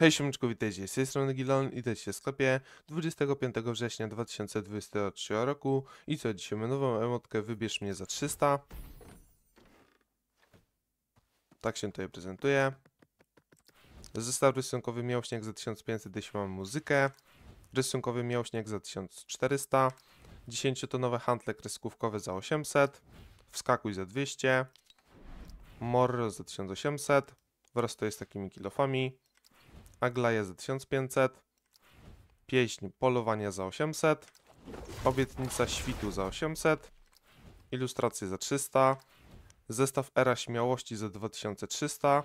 Hej siomeczko, witajcie z tej strony Gilon i się w sklepie 25 września 2023 roku i co, dzisiaj mamy nową emotkę Wybierz mnie za 300 Tak się tutaj prezentuje Zestaw rysunkowy miał śnieg za 1500, Dzisiaj mamy muzykę Rysunkowy miał śnieg za 1400 10-tonowe handle kreskówkowe za 800 Wskakuj za 200 Morro za 1800 Wraz to jest takimi kilofami Aglaja za 1500, Pieśń Polowania za 800, Obietnica Świtu za 800, Ilustracje za 300, Zestaw Era Śmiałości za 2300,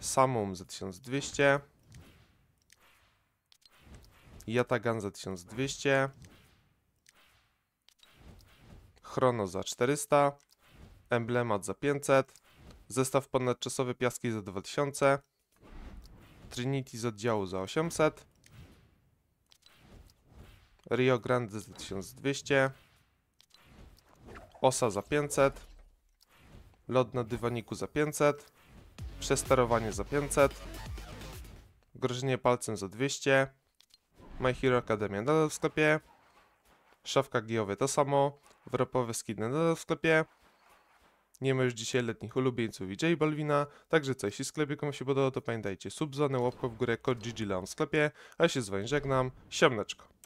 Samum za 1200, Jatagan za 1200, Chrono za 400, Emblemat za 500, Zestaw Ponadczasowy Piaski za 2000, Trinity z oddziału za 800. Rio Grande za 1200. Osa za 500. Lod na dywaniku za 500. Przesterowanie za 500. Grożenie palcem za 200. My Hero Academia nadal w sklepie. Szafka giowy to samo. Wropowe skiny nadal w sklepie. Nie ma już dzisiaj letnich ulubieńców i Balwina, także co, jeśli sklepie komu się podoba, to pamiętajcie, subzone łapko w górę, kod GG w sklepie, a ja się z wami żegnam, siamneczko.